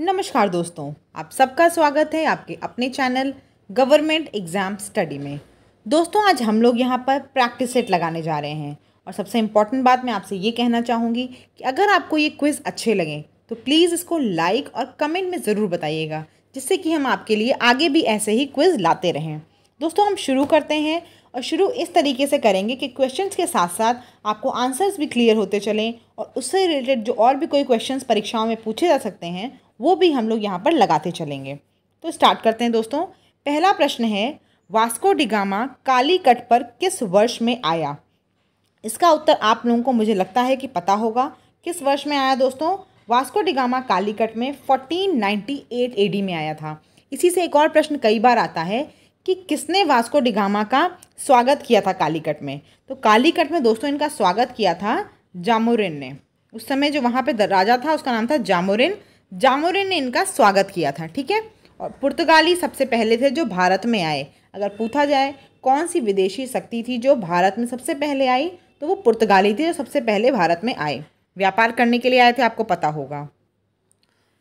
नमस्कार दोस्तों आप सबका स्वागत है आपके अपने चैनल गवर्नमेंट एग्ज़ाम स्टडी में दोस्तों आज हम लोग यहाँ पर प्रैक्टिस सेट लगाने जा रहे हैं और सबसे इम्पॉर्टेंट बात मैं आपसे ये कहना चाहूँगी कि अगर आपको ये क्विज़ अच्छे लगें तो प्लीज़ इसको लाइक और कमेंट में ज़रूर बताइएगा जिससे कि हम आपके लिए आगे भी ऐसे ही क्विज़ लाते रहें दोस्तों हम शुरू करते हैं और शुरू इस तरीके से करेंगे कि क्वेश्चंस के साथ साथ आपको आंसर्स भी क्लियर होते चलें और उससे रिलेटेड जो और भी कोई क्वेश्चंस परीक्षाओं में पूछे जा सकते हैं वो भी हम लोग यहाँ पर लगाते चलेंगे तो स्टार्ट करते हैं दोस्तों पहला प्रश्न है वास्को डिगामा काली कट पर किस वर्ष में आया इसका उत्तर आप लोगों को मुझे लगता है कि पता होगा किस वर्ष में आया दोस्तों वास्को डिगामा कालीकट में 1498 एडी में आया था इसी से एक और प्रश्न कई बार आता है कि किसने वास्को डिगामा का स्वागत किया था कालीकट में तो कालीकट में दोस्तों इनका स्वागत किया था जामोरिन ने उस समय जो वहाँ पे राजा था उसका नाम था जामोरिन जामोरिन ने इनका स्वागत किया था ठीक है और पुर्तगाली सबसे पहले थे जो भारत में आए अगर पूछा जाए कौन सी विदेशी शक्ति थी जो भारत में सबसे पहले आई तो वो पुर्तगाली थी जो सबसे पहले भारत में आए व्यापार करने के लिए आए थे आपको पता होगा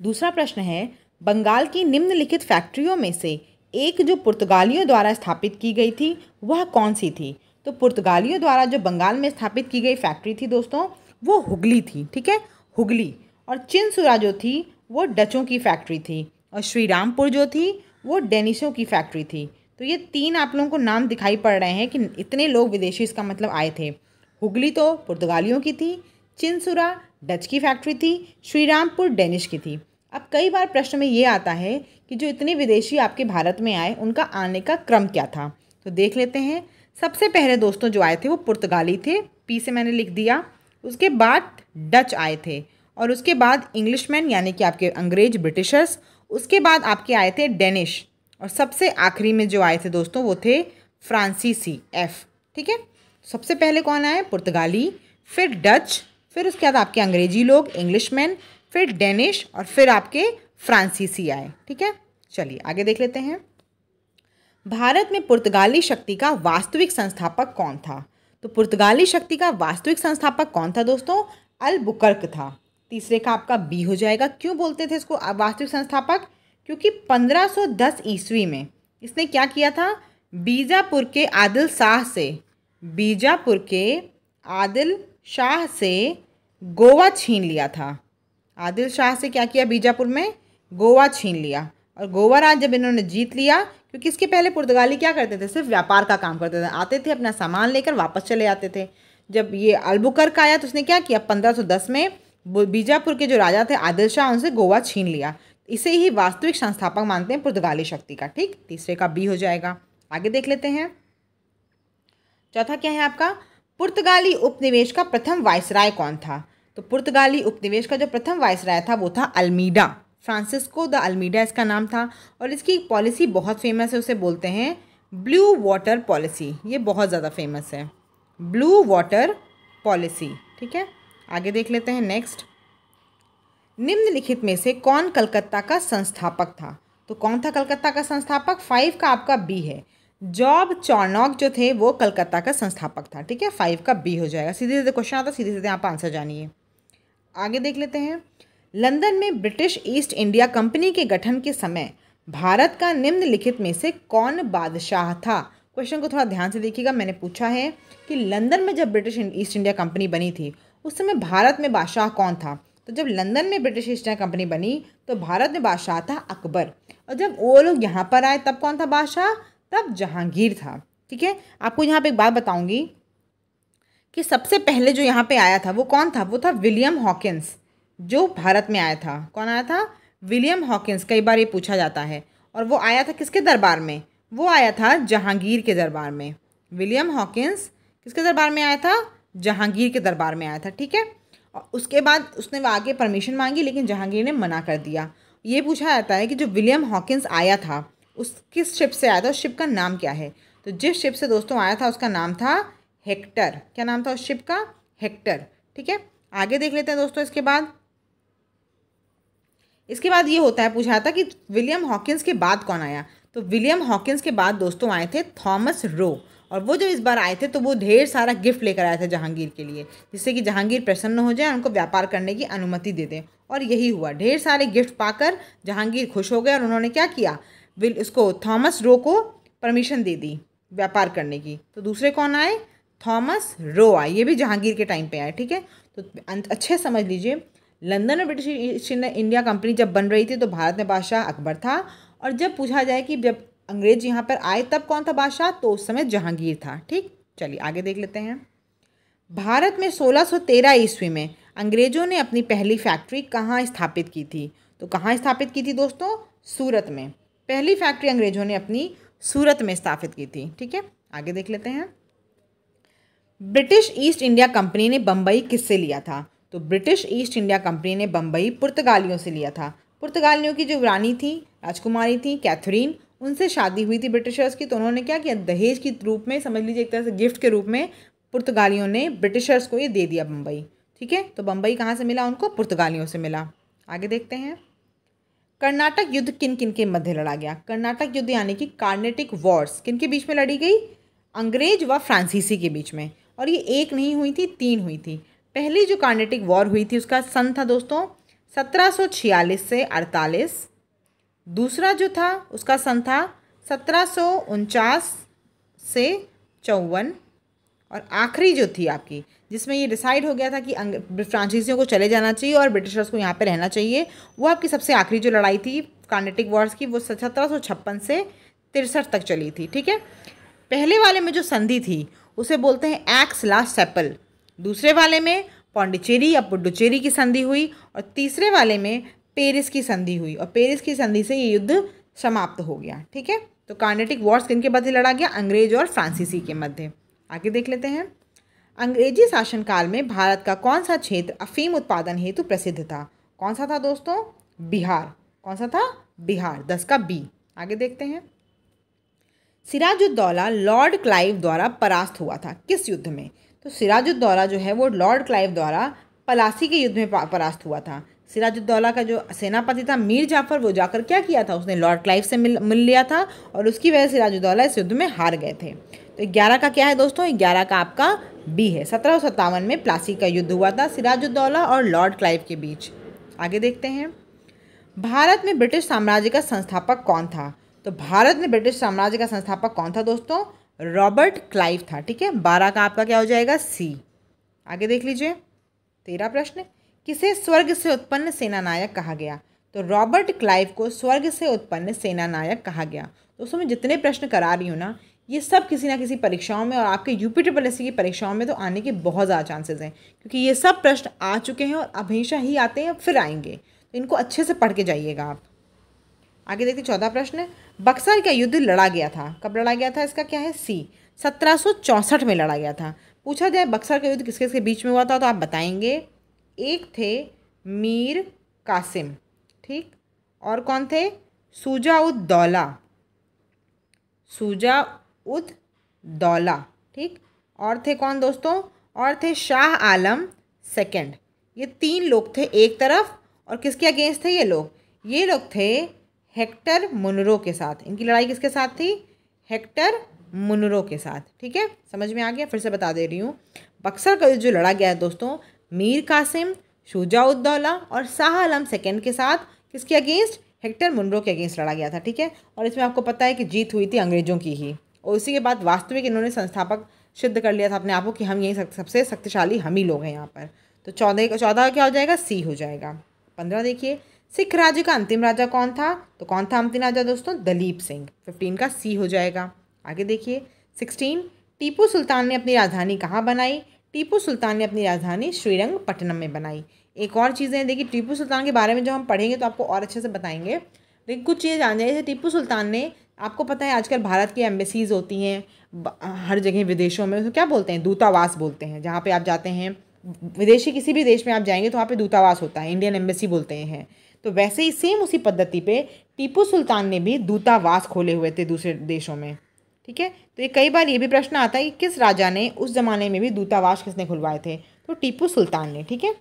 दूसरा प्रश्न है बंगाल की निम्नलिखित फैक्ट्रियों में से एक जो पुर्तगालियों द्वारा स्थापित की गई थी वह कौन सी थी तो पुर्तगालियों द्वारा जो बंगाल में स्थापित की गई फैक्ट्री थी दोस्तों वो हुगली थी ठीक है हुगली और चिनसुरा जो थी वो डचों की फैक्ट्री थी और श्रीरामपुर जो थी वो डेनिशों की फैक्ट्री थी तो ये तीन आप लोगों को नाम दिखाई पड़ रहे हैं कि इतने लोग विदेशी इसका मतलब आए थे हुगली तो पुर्तगालियों की थी चिनसुरा डच की फैक्ट्री थी श्रीरामपुर डेनिश की थी अब कई बार प्रश्न में ये आता है कि जो इतने विदेशी आपके भारत में आए उनका आने का क्रम क्या था तो देख लेते हैं सबसे पहले दोस्तों जो आए थे वो पुर्तगाली थे पी से मैंने लिख दिया उसके बाद डच आए थे और उसके बाद इंग्लिशमैन यानी कि आपके अंग्रेज ब्रिटिशर्स उसके बाद आपके आए थे डेनिश और सबसे आखिरी में जो आए थे दोस्तों वो थे फ्रांसीसी एफ ठीक है सबसे पहले कौन आए पुर्तगाली फिर डच फिर उसके बाद आपके अंग्रेजी लोग मैन फिर डेनिश और फिर आपके फ्रांसीसी आए ठीक है चलिए आगे देख लेते हैं भारत में पुर्तगाली शक्ति का वास्तविक संस्थापक कौन था तो पुर्तगाली शक्ति का वास्तविक संस्थापक कौन था दोस्तों अल बुकर्क था तीसरे का आपका बी हो जाएगा क्यों बोलते थे इसको वास्तविक संस्थापक क्योंकि 1510 ईस्वी में इसने क्या किया था बीजापुर के आदिल शाह से बीजापुर के आदिल शाह से गोवा छीन लिया था आदिल शाह से क्या किया बीजापुर में गोवा छीन लिया और गोवा राज जब इन्होंने जीत लिया क्योंकि इसके पहले पुर्तगाली क्या करते थे सिर्फ व्यापार का काम करते थे आते थे अपना सामान लेकर वापस चले आते थे जब ये का आया तो उसने क्या किया 1510 में बीजापुर के जो राजा थे आदिल शाह उनसे गोवा छीन लिया इसे ही वास्तविक संस्थापक मानते हैं पुर्तगाली शक्ति का ठीक तीसरे का बी हो जाएगा आगे देख लेते हैं चौथा क्या है आपका पुर्तगाली उपनिवेश का प्रथम वायसराय कौन था तो पुर्तगाली उपनिवेश का जो प्रथम वायसराय था वो था अल्मीडा फ्रांसिस्को द अल्मीडा इसका नाम था और इसकी पॉलिसी बहुत फेमस है उसे बोलते हैं ब्लू वाटर पॉलिसी ये बहुत ज़्यादा फेमस है ब्लू वाटर पॉलिसी ठीक है आगे देख लेते हैं नेक्स्ट निम्नलिखित में से कौन कलकत्ता का संस्थापक था तो कौन था कलकत्ता का संस्थापक फाइव का आपका बी है जॉब चौनॉक जो थे वो कलकत्ता का संस्थापक था ठीक है फाइव का बी हो जाएगा सीधे सीधे क्वेश्चन आता सीधे सीधे आप आंसर जानिए आगे देख लेते हैं लंदन में ब्रिटिश ईस्ट इंडिया कंपनी के गठन के समय भारत का निम्नलिखित में से कौन बादशाह था क्वेश्चन को थोड़ा ध्यान से देखिएगा मैंने पूछा है कि लंदन में जब ब्रिटिश ईस्ट इंडिया कंपनी बनी थी उस समय भारत में बादशाह कौन था तो जब लंदन में ब्रिटिश ईस्ट इंडिया कंपनी बनी तो भारत में बादशाह था अकबर और जब वो लोग यहाँ पर आए तब कौन था बादशाह तब जहांगीर था ठीक है आपको यहाँ पे एक बात बताऊँगी कि सबसे पहले जो यहाँ पे आया था वो कौन था वो था विलियम हॉकिंस जो भारत में आया था कौन आया था विलियम हॉकिंस कई बार ये पूछा जाता है और वो आया था किसके दरबार में वो आया था जहांगीर के दरबार में विलियम हॉकिंस किसके दरबार में आया था जहांगीर के दरबार में आया था ठीक है उसके बाद उसने आगे परमिशन मांगी लेकिन जहांगीर ने मना कर दिया ये पूछा जाता है कि जो विलियम हॉकिंस आया था उस किस शिप से आया था उस शिप का नाम क्या है तो जिस शिप से दोस्तों आया था उसका नाम था हेक्टर क्या नाम था उस शिप का हेक्टर ठीक है आगे देख लेते हैं दोस्तों इसके बाद इसके बाद ये होता है पूछा जाता कि विलियम हॉकिंस के बाद कौन आया तो विलियम हॉकिंस के बाद दोस्तों आए थे थॉमस रो और वो जब इस बार आए थे तो वो ढेर सारा गिफ्ट लेकर आए थे जहांगीर के लिए जिससे कि जहांगीर प्रसन्न हो जाए उनको व्यापार करने की अनुमति दे दें और यही हुआ ढेर सारे गिफ्ट पाकर जहांगीर खुश हो गए और उन्होंने क्या किया विल उसको थॉमस रो को परमिशन दे दी व्यापार करने की तो दूसरे कौन आए थॉमस रो आए ये भी जहांगीर के टाइम पर आए ठीक है तो अच्छे समझ लीजिए लंदन में ब्रिटिश ईस्ट इंडिया कंपनी जब बन रही थी तो भारत में बादशाह अकबर था और जब पूछा जाए कि जब अंग्रेज यहाँ पर आए तब कौन था बादशाह तो उस समय जहांगीर था ठीक चलिए आगे देख लेते हैं भारत में 1613 ईस्वी में अंग्रेजों ने अपनी पहली फैक्ट्री कहाँ स्थापित की थी तो कहाँ स्थापित की थी दोस्तों सूरत में पहली फैक्ट्री अंग्रेजों ने अपनी सूरत में स्थापित की थी ठीक है आगे देख लेते हैं ब्रिटिश ईस्ट इंडिया कंपनी ने बम्बई किससे लिया था तो ब्रिटिश ईस्ट इंडिया कंपनी ने बम्बई पुर्तगालियों से लिया था पुर्तगालियों की जो रानी थी राजकुमारी थी कैथरीन उनसे शादी हुई थी ब्रिटिशर्स की तो उन्होंने क्या किया दहेज के रूप में समझ लीजिए एक तरह से गिफ्ट के रूप में पुर्तगालियों ने ब्रिटिशर्स को ये दे दिया बम्बई ठीक है तो बम्बई कहाँ से मिला उनको पुर्तगालियों से मिला आगे देखते हैं कर्नाटक युद्ध किन किन के मध्य लड़ा गया कर्नाटक युद्ध यानी कि कार्नेटिक वॉर्स किन के बीच में लड़ी गई अंग्रेज व फ्रांसीसी के बीच में और ये एक नहीं हुई थी तीन हुई थी पहली जो कार्नेटिक वॉर हुई थी उसका सन था दोस्तों 1746 से अड़तालीस दूसरा जो था उसका सन था सत्रह से चौवन और आखिरी जो थी आपकी जिसमें ये डिसाइड हो गया था कि फ्रांसीसियों को चले जाना चाहिए और ब्रिटिशर्स को यहाँ पे रहना चाहिए वो आपकी सबसे आखिरी जो लड़ाई थी कार्नेटिक वॉर्स की वो सत्रह से तिरसठ तक चली थी ठीक है पहले वाले में जो संधि थी उसे बोलते हैं एक्स लास्ट सेपल दूसरे वाले में पौंडिचेरी या पुडुचेरी की संधि हुई और तीसरे वाले में पेरिस की संधि हुई और पेरिस की संधि से ये युद्ध समाप्त हो गया ठीक है तो कार्नेटिक वॉर्स किन के मध्य लड़ा गया अंग्रेज और फ्रांसीसी के मध्य आगे देख लेते हैं अंग्रेजी शासनकाल में भारत का कौन सा क्षेत्र अफीम उत्पादन हेतु प्रसिद्ध था कौन सा था दोस्तों बिहार कौन सा था बिहार दस का बी आगे देखते हैं सिराजुद्दौला लॉर्ड क्लाइव द्वारा परास्त हुआ था किस युद्ध में तो सिराजुद्दौला जो है वो लॉर्ड क्लाइव द्वारा पलासी के युद्ध में परास्त हुआ था सिराजुद्दौला का जो सेनापति था मीर जाफर वो जाकर क्या किया था उसने लॉर्ड क्लाइव से मिल मिल लिया था और उसकी वजह सिराजुद्दौला इस युद्ध में हार गए थे तो ग्यारह का क्या है दोस्तों ग्यारह का आपका बी है सत्रह में प्लासी का युद्ध हुआ था सिराजुद्दौला और लॉर्ड क्लाइव के बीच आगे देखते हैं भारत में ब्रिटिश साम्राज्य का संस्थापक कौन था तो भारत में ब्रिटिश साम्राज्य का संस्थापक कौन था दोस्तों रॉबर्ट क्लाइव था ठीक है बारह का आपका क्या हो जाएगा सी आगे देख लीजिए तेरह प्रश्न किसे स्वर्ग से उत्पन्न सेनानायक कहा गया तो रॉबर्ट क्लाइव को स्वर्ग से उत्पन्न सेनानायक कहा गया दोस्तों मैं जितने प्रश्न करा रही हूँ ना ये सब किसी ना किसी परीक्षाओं में और आपके यूपी ट्रिपल एस की परीक्षाओं में तो आने के बहुत ज़्यादा चांसेस हैं क्योंकि ये सब प्रश्न आ चुके हैं और हमेशा ही आते हैं फिर आएंगे तो इनको अच्छे से पढ़ के जाइएगा आप आगे देखते चौदह प्रश्न बक्सर का युद्ध लड़ा गया था कब लड़ा गया था इसका क्या है सी सत्रह में लड़ा गया था पूछा जाए बक्सर का युद्ध किसके किसके बीच में हुआ था तो आप बताएंगे एक थे मीर कासिम ठीक और कौन थे सूजा उद दौला सूजा उद दौला ठीक और थे कौन दोस्तों और थे शाह आलम सेकंड ये तीन लोग थे एक तरफ और किसके अगेंस्ट थे ये लोग ये लोग थे हेक्टर मुनरो के साथ इनकी लड़ाई किसके साथ थी हेक्टर मुनरो के साथ ठीक है समझ में आ गया फिर से बता दे रही हूँ बक्सर का जो लड़ा गया है दोस्तों मीर कासिम शुजाउद्दौला और शाह आलम सेकेंड के साथ किसके अगेंस्ट हेक्टर मुनरो के अगेंस्ट लड़ा गया था ठीक है और इसमें आपको पता है कि जीत हुई थी अंग्रेजों की ही और उसी के बाद वास्तविक इन्होंने संस्थापक सिद्ध कर लिया था अपने आप को कि हम यही सबसे शक्तिशाली हम ही लोग हैं यहाँ पर तो चौदह चौदह क्या हो जाएगा सी हो जाएगा पंद्रह देखिए सिख राज्य का अंतिम राजा कौन था तो कौन था अंतिम राजा दोस्तों दलीप सिंह फिफ्टीन का सी हो जाएगा आगे देखिए सिक्सटीन टीपू सुल्तान ने अपनी राजधानी कहाँ बनाई टीपू सुल्तान ने अपनी राजधानी श्रीरंग पटनम में बनाई एक और चीज़ है देखिए टीपू सुल्तान के बारे में जब हम पढ़ेंगे तो आपको और अच्छे से बताएंगे लेकिन कुछ चीज़ें जान जाए जैसे टीपू सुल्तान ने आपको पता है आजकल भारत की एम्बेसीज होती हैं हर जगह विदेशों में तो क्या बोलते हैं दूतावास बोलते हैं जहाँ पर आप जाते हैं विदेशी किसी भी देश में आप जाएंगे तो वहाँ पर दूतावास होता है इंडियन एम्बेसी बोलते हैं तो वैसे ही सेम उसी पद्धति पर टीपू सुल्तान ने भी दूतावास खोले हुए थे दूसरे देशों में ठीक है तो ये कई बार ये भी प्रश्न आता है कि किस राजा ने उस ज़माने में भी दूतावास किसने खुलवाए थे तो टीपू सुल्तान ने ठीक है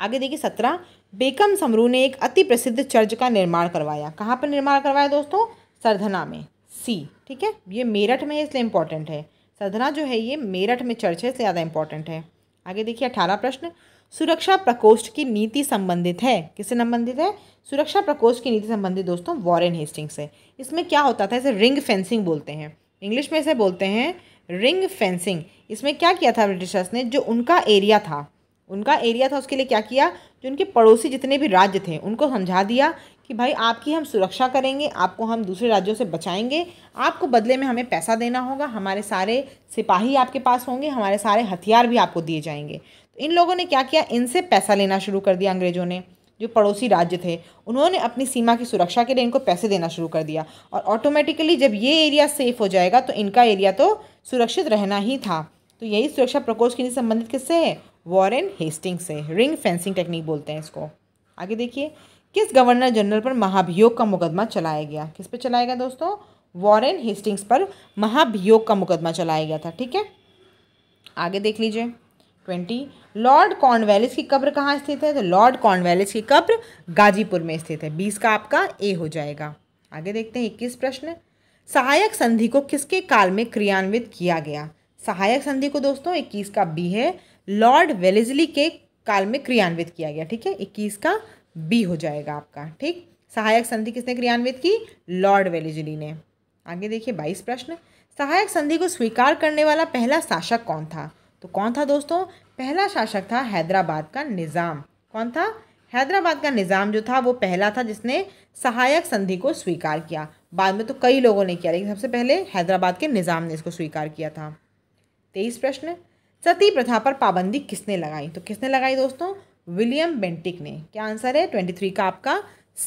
आगे देखिए सत्रह बेकम समरू ने एक अति प्रसिद्ध चर्च का निर्माण करवाया कहाँ पर निर्माण करवाया दोस्तों सरधना में सी ठीक है ये मेरठ में इसलिए इम्पॉर्टेंट है सरधना जो है ये मेरठ में चर्च है इसलिए ज़्यादा इंपॉर्टेंट है आगे देखिए अठारह प्रश्न सुरक्षा प्रकोष्ठ की नीति संबंधित है किससे संबंधित है सुरक्षा प्रकोष्ठ की नीति संबंधित दोस्तों वॉरेन हेस्टिंग्स है इसमें क्या होता था इसे रिंग फेंसिंग बोलते हैं इंग्लिश में इसे बोलते हैं रिंग फेंसिंग इसमें क्या किया था ब्रिटिशर्स ने जो उनका एरिया था उनका एरिया था उसके लिए क्या किया जो उनके पड़ोसी जितने भी राज्य थे उनको समझा दिया कि भाई आपकी हम सुरक्षा करेंगे आपको हम दूसरे राज्यों से बचाएंगे आपको बदले में हमें पैसा देना होगा हमारे सारे सिपाही आपके पास होंगे हमारे सारे हथियार भी आपको दिए जाएंगे तो इन लोगों ने क्या किया इनसे पैसा लेना शुरू कर दिया अंग्रेज़ों ने जो पड़ोसी राज्य थे उन्होंने अपनी सीमा की सुरक्षा के लिए इनको पैसे देना शुरू कर दिया और ऑटोमेटिकली जब ये एरिया सेफ हो जाएगा तो इनका एरिया तो सुरक्षित रहना ही था तो यही सुरक्षा प्रकोष्ठ के लिए संबंधित किससे है वॉरेन हेस्टिंग से रिंग फेंसिंग टेक्निक बोलते हैं इसको आगे देखिए किस गवर्नर जनरल पर महाभियोग का मुकदमा चलाया गया किस पर चलाया गया दोस्तों वॉरेन हेस्टिंग्स पर महाभियोग का मुकदमा चलाया गया था ठीक है आगे देख लीजिए ट्वेंटी लॉर्ड कॉर्नवेलिस की कब्र कहाँ स्थित है तो लॉर्ड कॉर्नवेलिस की कब्र गाजीपुर में स्थित है बीस का आपका ए हो जाएगा आगे देखते हैं इक्कीस प्रश्न सहायक संधि को किसके काल में क्रियान्वित किया गया सहायक संधि को दोस्तों इक्कीस का बी है लॉर्ड वेलिजली के काल में क्रियान्वित किया गया ठीक है इक्कीस का बी हो जाएगा आपका ठीक सहायक संधि किसने क्रियान्वित की लॉर्ड वेलिजली ने आगे देखिए बाईस प्रश्न सहायक संधि को स्वीकार करने वाला पहला शासक कौन था तो कौन था दोस्तों पहला शासक था हैदराबाद का निज़ाम कौन था हैदराबाद का निज़ाम जो था वो पहला था जिसने सहायक संधि को स्वीकार किया बाद में तो कई लोगों ने किया लेकिन सबसे पहले हैदराबाद के निज़ाम ने इसको स्वीकार किया था तेईस प्रश्न सती प्रथा पर पाबंदी किसने लगाई तो किसने लगाई दोस्तों विलियम बेंटिक ने क्या आंसर है ट्वेंटी थ्री का आपका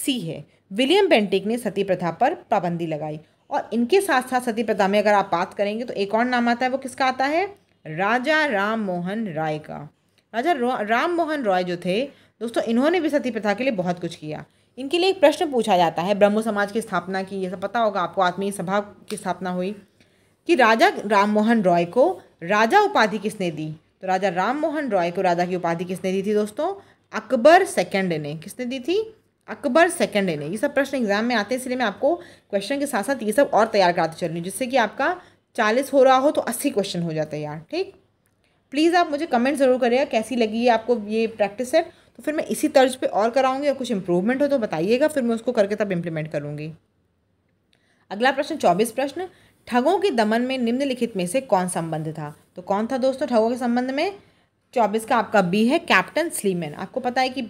सी है विलियम बेंटिक ने सती प्रथा पर पाबंदी लगाई और इनके साथ साथ सती प्रथा में अगर आप बात करेंगे तो एक और नाम आता है वो किसका आता है राजा राम मोहन राय का राजा राम मोहन रॉय जो थे दोस्तों इन्होंने भी सती प्रथा के लिए बहुत कुछ किया इनके लिए एक प्रश्न पूछा जाता है ब्रह्म समाज की स्थापना की ये सब पता होगा आपको आत्मीय सभा की स्थापना हुई कि राजा राम मोहन रॉय को राजा उपाधि किसने दी तो राजा राम मोहन रॉय को राजा की उपाधि किसने दी थी दोस्तों अकबर सेकेंड ने किसने दी थी अकबर सेकेंड ने ये सब प्रश्न एग्जाम में आते हैं इसलिए मैं आपको क्वेश्चन के साथ साथ ये सब और तैयार कराते चल रही हूँ जिससे कि आपका चालीस हो रहा हो तो अस्सी क्वेश्चन हो जाता है यार ठीक प्लीज़ आप मुझे कमेंट ज़रूर करिएगा कैसी लगी है आपको ये प्रैक्टिस है तो फिर मैं इसी तर्ज पे और कराऊंगी या कुछ इम्प्रूवमेंट हो तो बताइएगा फिर मैं उसको करके तब इम्प्लीमेंट करूँगी अगला प्रश्न चौबीस प्रश्न ठगों के दमन में निम्नलिखित में से कौन संबंध था तो कौन था दोस्तों ठगों के संबंध में चौबीस का आपका बी है कैप्टन स्लीमैन आपको पता है कि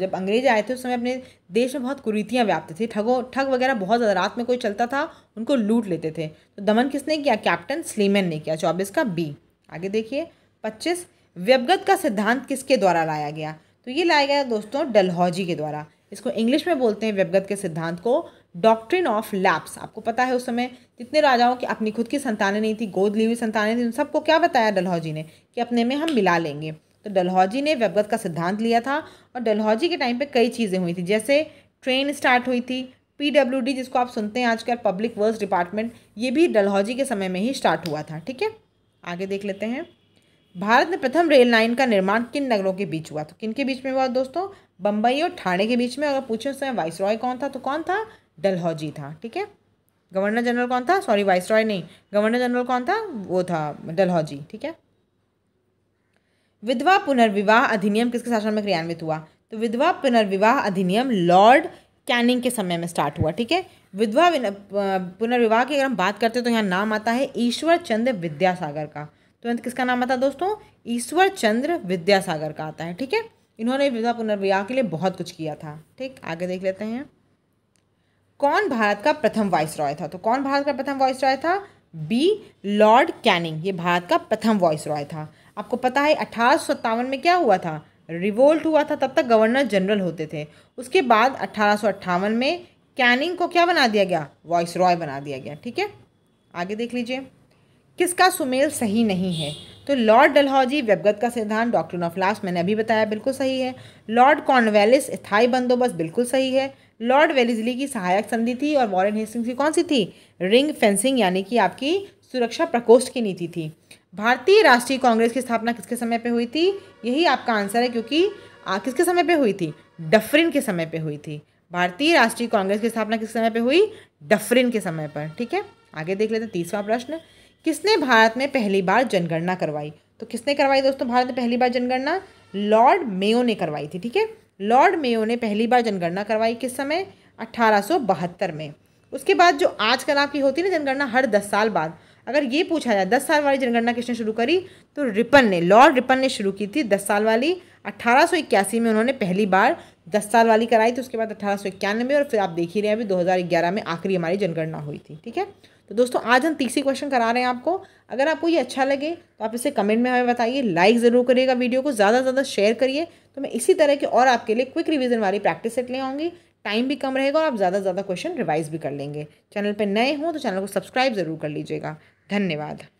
जब अंग्रेज आए थे उस समय अपने देश में बहुत कुरीतियाँ व्याप्त थी ठगो ठग वगैरह बहुत ज़्यादा रात में कोई चलता था उनको लूट लेते थे तो दमन किसने किया कैप्टन स्लीमैन ने किया चौबीस का बी आगे देखिए पच्चीस व्यवगत का सिद्धांत किसके द्वारा लाया गया तो ये लाया गया दोस्तों डलहौजी के द्वारा इसको इंग्लिश में बोलते हैं व्यवगत के सिद्धांत को डॉक्ट्रिन ऑफ लैप्स आपको पता है उस समय जितने राजाओं की अपनी खुद की संतानें नहीं थी गोद ली हुई संतानें थी उन सबको क्या बताया डलहौजी ने कि अपने में हम मिला लेंगे तो डलहौजी ने व्यवगत का सिद्धांत लिया था और डलहौजी के टाइम पे कई चीज़ें हुई थी जैसे ट्रेन स्टार्ट हुई थी पी जिसको आप सुनते हैं आजकल पब्लिक वर्क डिपार्टमेंट ये भी डलहौजी के समय में ही स्टार्ट हुआ था ठीक है आगे देख लेते हैं भारत में प्रथम रेल लाइन का निर्माण किन नगरों के बीच हुआ तो किन के बीच में हुआ दोस्तों बम्बई और ठाणे के बीच में अगर पूछे उस समय वाइस रॉय कौन था तो कौन था डलहौजी था ठीक है गवर्नर जनरल कौन था सॉरी वाइस रॉय नहीं गवर्नर जनरल कौन था वो था डलहौजी ठीक है विधवा पुनर्विवाह अधिनियम किसके शासन में क्रियान्वित हुआ तो विधवा पुनर्विवाह अधिनियम लॉर्ड कैनिंग के समय में स्टार्ट हुआ ठीक है विधवा पुनर्विवाह की अगर हम बात करते हैं तो यहाँ नाम आता है ईश्वर चंद्र विद्यासागर का तुरंत तो किसका नाम आता है दोस्तों ईश्वर चंद्र विद्यासागर का आता है ठीक है इन्होंने विधवा पुनर्विवाह के लिए बहुत कुछ किया था ठीक आगे देख लेते हैं कौन भारत का प्रथम वॉइस रॉय था तो कौन भारत का प्रथम वॉइस रॉय था बी लॉर्ड कैनिंग ये भारत का प्रथम वॉइस रॉय था आपको पता है अठारह में क्या हुआ था रिवोल्ट हुआ था तब तक गवर्नर जनरल होते थे उसके बाद अठारह में कैनिंग को क्या बना दिया गया वॉइस रॉय बना दिया गया ठीक है आगे देख लीजिए किसका सुमेल सही नहीं है तो लॉर्ड डलहौजी व्यवगत का सिद्धांत डॉक्टर ऑफ लास्ट मैंने अभी बताया बिल्कुल सही है लॉर्ड कॉर्नवेलिस इथाई बंदोबस्त बिल्कुल सही है लॉर्ड वेलिजली की सहायक संधि थी और वॉरेन हेस्टिंग्स की कौन सी थी रिंग फेंसिंग यानी कि आपकी सुरक्षा प्रकोष्ठ की नीति थी भारतीय राष्ट्रीय कांग्रेस की स्थापना किसके समय पे हुई थी यही आपका आंसर है क्योंकि आ, किसके समय पे हुई थी डफरिन के समय पे हुई थी भारतीय राष्ट्रीय कांग्रेस की स्थापना किस समय पे हुई डफरिन के समय पर ठीक है आगे देख लेते तीसरा प्रश्न किसने भारत में पहली बार जनगणना करवाई तो किसने करवाई दोस्तों भारत में पहली बार जनगणना लॉर्ड मेयो ने करवाई थी ठीक है लॉर्ड मेयो ने पहली बार जनगणना करवाई किस समय अट्ठारह में उसके बाद जो आजकल आपकी होती है ना जनगणना हर दस साल बाद अगर ये पूछा जाए दस साल वाली जनगणना किसने शुरू करी तो रिपन ने लॉर्ड रिपन ने शुरू की थी दस साल वाली अट्ठारह में उन्होंने पहली बार दस साल वाली कराई थी उसके बाद अट्ठारह और फिर आप देख ही रहे हैं अभी 2011 में आखिरी हमारी जनगणना हुई थी ठीक है तो दोस्तों आज हम तीसरी क्वेश्चन करा रहे हैं आपको अगर आपको ये अच्छा लगे तो आप इसे कमेंट में हमें बताइए लाइक ज़रूर करिएगा वीडियो को ज़्यादा से ज़्यादा शेयर करिए तो मैं इसी तरह के और आपके लिए क्विक रिविज़न वाली प्रैक्टिस सेट ले आऊँगी टाइम भी कम रहेगा और आप ज़्यादा से ज़्यादा क्वेश्चन रिवाइज भी कर लेंगे चैनल पर नए हों तो चैनल को सब्सक्राइब ज़रूर कर लीजिएगा धन्यवाद